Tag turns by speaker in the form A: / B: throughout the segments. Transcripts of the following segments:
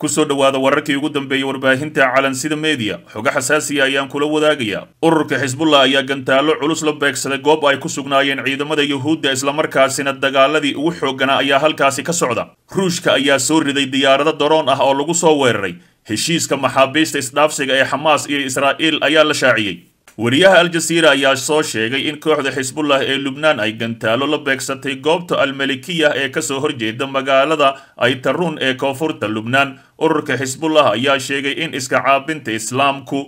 A: ku soo dhowaada wararkii ugu dambeeyey warbaahinta calan sida meediya xoga xasaasiya ayaan kula wadaagaya ururka xisbullah ayaa gantaallo culus la beegsaday goob ay ku sugnaayeen ciidamada yuhuudda islamarkaasina dagaaladii ugu xooggana ayaa halkaasi ka socda ruushka ayaa soo riday diyaarado daroon ah oo lagu soo weeraray heshiiska maxaabiista isdhaafsiga ee xamaas iyo israa'iil ayaa la shaaciyey wariyaha aljasiira ayaa soo sheegay in kooxda xisbullah ee lubnaan ay gantaalo la beegsatay goobta almalikiya ee kasoo horjeeda magaalada aytaruun ee koonfurta lubnaan ururka xisbullah ayaa sheegay in iska caabinta islaamku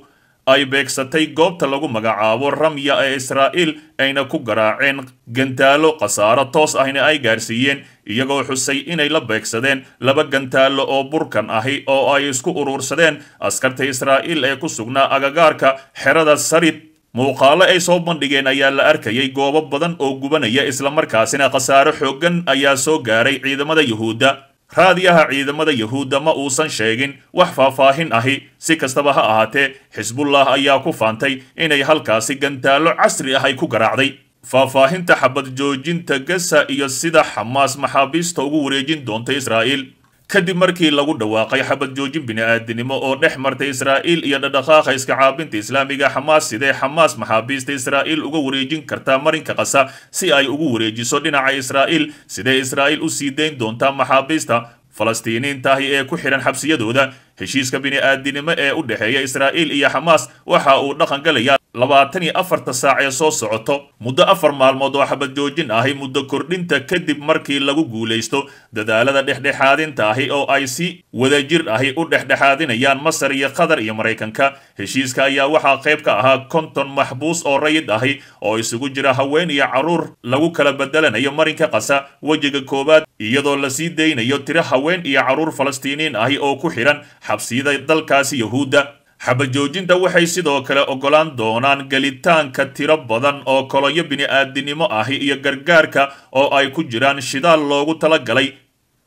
A: ay beegsatay goobta lagu magacaabo ramya ee israa'iil ayna ku garaaceen gantaallo khasaaro toos ahna ay gaarsiiyeen iyagoo xusay inay la beegsadeen laba gantaalo oo burkan ahi oo ay isku uruursadeen askarta israa'iil ee ku sugnaa agagaarka xerada sarid muuqaalo ay soo bandhigeen ayaa la arkayay goobo badan oo gubanaya islamarkaasina khasaaro xooggan ayaa soo gaaray ciidamada yuhuudda raadiyaha ciidamada yahuudda ma uusan sheegin wax faahfaahin ahi si kastaba ha ahaatee xisbullah ayaa ku faantay inay halkaasi gantaallo casri ahay ku garaacday faahfaahinta xabad joojinta gasa iyo sida xamaas maxaabiista ugu wareejin doonta israa'iil kadib markii lagu dhawaaqay xabad joojin bini-aadinimo oo dhex martay israa'iil iyo dhadhaqaaqa iska caabinta islaamiga xamaas sidee xamaas maxaabiista israa'iil uga wareejin kartaa marinka qasa si ay ugu wareejiso dhinaca israa'iil sidee israa'iil u sii dayn doontaa maxaabiista falastiiniintaahi ee ku xidhan xabsiyadooda heshiiska bini-aadinimo ee u dhexeeya israa'iil iyo xamaas waxa uu dhaqan galaya labaatan iyo afarta saac ee soo socoto muddo afar maalmood oo xabad joojin ahi muddo kordhinta kadib markii lagu guulaysto dadaalada dhexdhexaadinta ahi oo ay si wadajir ahi u dhexdhexaadinayaan masar iyo qatar iyo maraykanka heshiiska ayaa waxaa qayb ka ahaa konton maxbuus oo rayid ahi oo isugu jira haween iyo caruur lagu kala bedelanayo marinka qasa wejiga koowaad iyadoo la sii daynayo tiro haween iyo caruur falastiiniin ahi oo ku xidhan xabsiyada dalkaasi yahuudda xabajoojinta waxay sidoo kale ogolaan doonaan gelitaanka tiro badan oo kolayo bini'aadinimo ahi iyo gargaarka oo ay ku jiraan shidaal loogu talagalay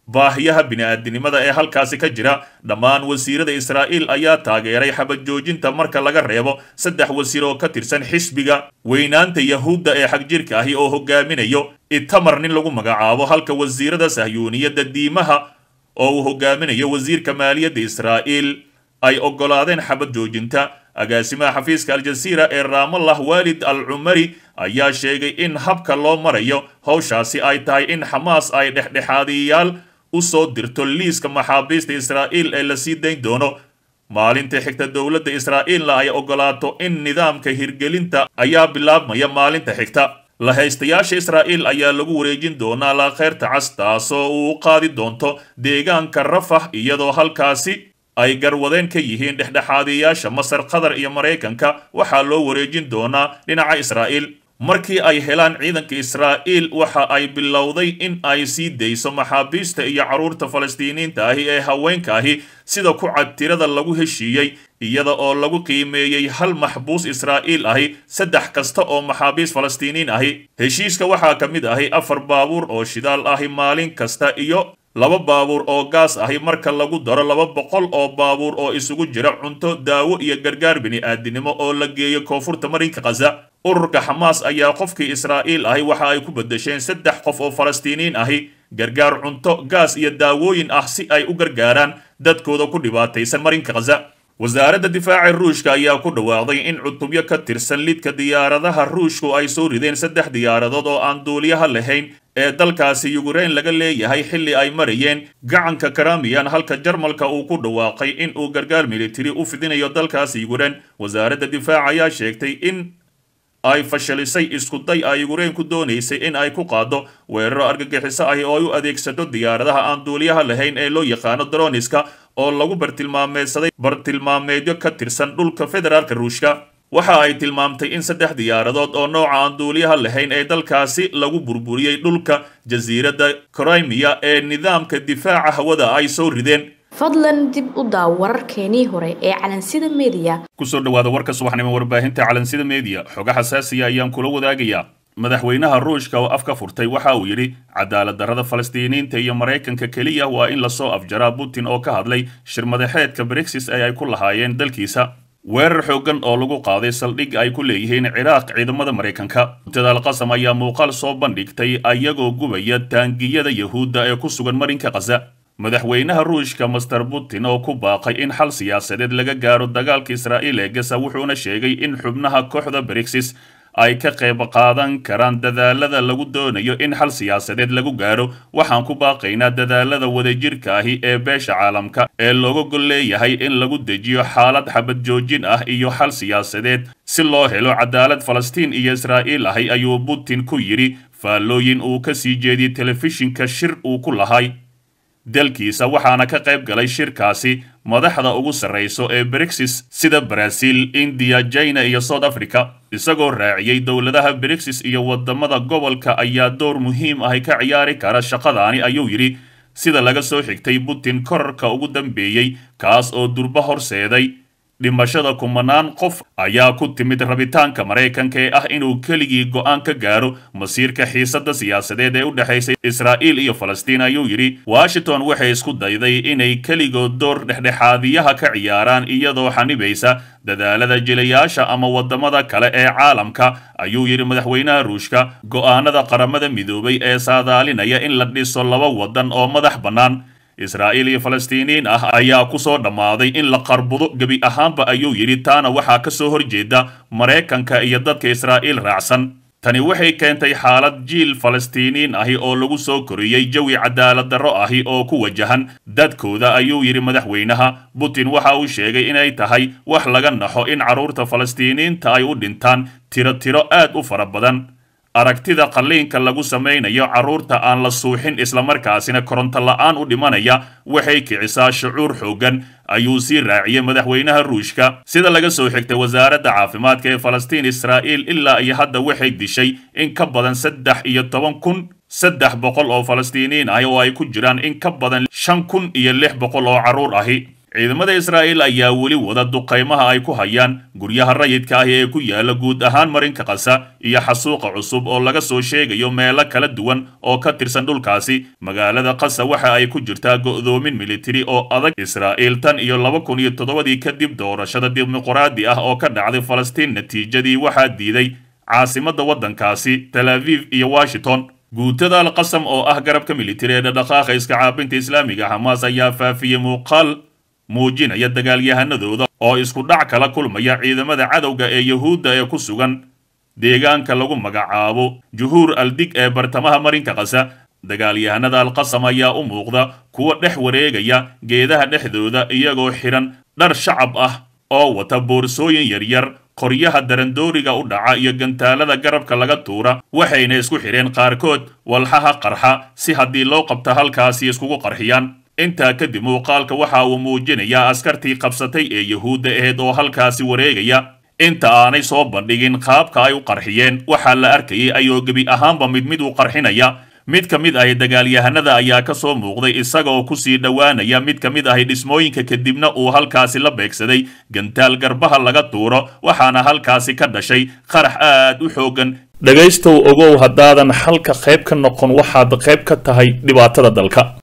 A: baahiyaha bini'aadinimada ee halkaasi ka jira dhammaan wasiirada israa'iil ayaa taageeray xabajoojinta marka laga reebo saddex wasiir oo ka tirsan xisbiga weynaanta yahuudda ee xagjirka ahi oo hogaaminayo itamar nin lagu magacaabo halka wasiirada sahyuuniyadda diimaha oo uu hogaaminayo wasiirka maaliyadda israa'iil ay oggolaadeen xabad joojinta agaasimaha xafiiska aljasiira ee raamallah waalid al cumari ayaa sheegay in habka loo marayo howshaasi ay tahay in xamaas ay dhexdhexaadiyayaal u soo dirto liiska maxaabiista israa'iil ee la sii dayn doono maalinta xigta dowladda israa'iilna ay oggolaato in nidaamka hirgelinta ayaa bilaabmaya maalinta xigta la haystayaasha israa'iil ayaa lagu wareejin doonaa laakheyrta cas taasoo uu u qaadi doonto deegaanka rafax iyadoo halkaasi ay garwadeen ka yihiin dhexdhexaadiyayaasha masar qatar iyo maraykanka waxaa loo wareejin doonaa dhinaca israa'iil markii ay helaan ciidanka israa'iil waxa ay bilowday in ay sii dayso maxaabiista iyo carruurta falastiiniinta ahi ee haweenka ahi sida ku cad tirada lagu heshiiyey iyada oo lagu qiimeeyey hal maxbuus israa'iil ahi saddex kasta oo maxaabiis falastiiniin ahi heshiiska waxaa ka mid ahi afar baabuur oo shidaal ahi maalin kasta iyo laba baabuur oo gaas ahi marka lagu daro laba boqol oo baabuur oo isugu jira cunto daawo iyo gargaar bini'aadinimo oo la geeyo koonfurta marinka khaza ururka xamaas ayaa qofkii israa'iil ahi waxa ay ku beddesheen saddex qof oo falastiiniin ahi gargaar cunto gaas iyo daawooyin ah si ay u gargaaraan dadkooda ku dhibaataysan marinka khaza wasaaradda difaaca ruushka ayaa ku dhawaaqday in cutubyo ka tirsan lidka diyaaradaha ruushku ay soo rideen saddex diyaaradood oo aan duuliyaha lahayn ee dalkaasi yukrain laga leeyahay xilli ay marayeen gacanka karamiyan halka jarmalka uu ku dhawaaqay in uu gargaar militari u fidinayo dalkaasi yukrain wasaaradda difaaca ayaa sheegtay in ay fashalisay iskuday ay yugureen ku doonaysay in ay ku qaado weeraro argagixiso ah oo ay u adeegsato diyaaradaha aan duuliyaha lahayn ee loo yaqaano droniska oo lagu bartilmaameedsaday bartilmaameedyo ka tirsan dhulka federaalka ruushka waxa ay tilmaamtay in saddex diyaaradood oo nooca aan duuliyaha lahayn ee dalkaasi lagu burburiyey dhulka jasiiradda crimiya ee nidaamka difaaca hawada ay soo rideen fadlan dib u daaw wararkeenii hore ee calansida mediya kusoo dhowaada warka subaxnimo warbaahinta calansida mediya xoga xasaasiya ayaan kula wadaagayaa madaxweynaha ruushka oo afka furtay waxa uu yidhi cadaalad darada falastiiniinta iyo maraykanka keliya waa in lasoo afjaraa putin oo ka hadlay shir madaxeedka brexis ee ay ku lahaayeen dalkiisa weerar xooggan oo lagu qaaday saldhig ay ku leeyihiin ciraaq ciidamada maraykanka mutadaal qasam ayaa muuqaal soo bandhigtay ayagoo gubaya taangiyada yahuudda ee ku sugan marinka khaza madaxweynaha ruushka master putin oo ku baaqay in xal siyaasadeed laga gaaro dagaalka israa'iil ee gaza wuxuuna sheegay in xubnaha kooxda brixis ay ka qayb qaadan karaan dadaalada lagu doonayo in xal siyaasadeed lagu gaaro waxaan ku baaqaynaa dadaalada wadajirka ahi ee beesha caalamka ee looga gol leeyahay in lagu dejiyo xaalad xabad joojin ah iyo xal siyaasadeed si loo helo cadaalad falastiin iyo israa'iil ahi ayuu putin ku yidhi faallooyin uu ka sii jeediyey telefishinka shir uu ku lahay dalkiisa waxaana ka qayb galay shirkaasi madaxda ugu sarrayso ee brexis sida baraaziil indiya jina iyo south africa isagoo raaciyey dowladaha brexis iyo wadamada gobolka ayaa door muhiim ahay ka ciyaari kara shaqadaani ayuu yidhi sida laga soo xigtay putin korarka ugu dambeeyey kaas oo durba horseeday dhimashada kumanaan qof ayaa ku timid rabitaanka maraykanka ee ah inuu keligii go'aan ka gaaro masiirka xiisadda siyaasadeed ee u dhexaysay israa'iil iyo falastiin ayuu yidhi washington waxay isku dayday inay keligood door dhexdhexaadiyaha ka ciyaaraan iyadoo xanibaysa dadaalada jilayaasha ama waddamada kale ee caalamka ayuu yidhi madaxweynaha ruushka go'aanada qaramada midoobay ee saadaalinaya in la dhiso laba waddan oo madax bannaan israa'iil iyo falastiiniin ah ayaa ku soo dhammaaday in la qarbudo gebi ahaanba ayuu yidhi taana waxaa ka soo horjeeda maraykanka iyo dadka israa'iil raacsan tani waxay keentay xaalad jiil falastiiniin ahi oo lagu soo koriyey jawi cadaalad darro ahi oo ku wajahan dadkooda ayuu yidhi madaxweynaha putin waxa uu sheegay inay tahay wax laga naxo in carruurta falastiiniyiinta ay u dhintaan tiro tiro aad u fara badan aragtida qalliinka lagu samaynayo carruurta aan la suuxin islamarkaasina koronto la'aan u dhimanaya waxay kicisaa shucuur xooggan ayuu sii raaciyey madaxweynaha ruushka sida laga soo xigtay wasaaradda caafimaadka ee falastiin israa'iil ilaa iyo hadda waxay dishay in ka badan saddex iyo toban kun saddex boqol oo falastiiniin ah oo ay ku jiraan in ka badan shan kun iyo lix boqol oo carruur ahi ciidamada israa'iil ayaa weli wada duqaymaha ay ku hayaan guryaha rayidka ah ee ku yaala guud ahaan marinka kasa iyo xasuuqa cusub oo laga soo sheegayo meelo kala duwan oo ka tirsan dhulkaasi magaalada kasa waxa ay ku jirtaa go'doomin militari oo adag israa'iil tan iyo laba kun iyo toddobadii kadib doorashada dimuqraadi ah oo ka dhacday falastiin natiijadii waxaa diiday caasimadda waddankaasi tal aviv iyo washington guutada alqasam oo ah garabka militari ee dhadhaqaaqa iska caabinta islaamiga xamaas ayaa faafiyey muuqaal muujinaya dagaalyahanadooda oo isku dhac kala kulmaya ciidamada cadowga ee yuhuudda ee ku sugan deegaanka lagu magacaabo juhuur aldig ee bartamaha marinka qasa dagaalyahanada alqasam ayaa u muuqda kuwa dhex wareegaya geedaha dhexdooda iyagoo xidhan dhar shacab ah oo wata boorsooyin yaryar qoryaha darandooriga u dhaca iyo gantaalada garabka laga tuura waxayna isku xidheen qaarkood walxaha qarxa si haddii loo qabto halkaasi iskugu qarxiyaan intaa kadib muuqaalka waxa uu muujinayaa askartii qabsatay ee yuhuudda ahayd oo halkaasi wareegaya inta aanay soo bandhigin qaabka ay u qarxiyeen waxaa la arkayay ayoo gebi ahaanba mid mid u qarxinaya mid ka mid ahi dagaalyahanada ayaa ka soo muuqday isagaoo kusii dhowaanaya mid ka mid ahi dhismooyinka kadibna uu halkaasi la beegsaday gantaal garbaha laga tuuro waxaana halkaasi ka dhashay qarax aad u xooggan dhegaystow ogow haddaadan halka qayb ka noqon waxaad qayb ka tahay dhibaatada dalka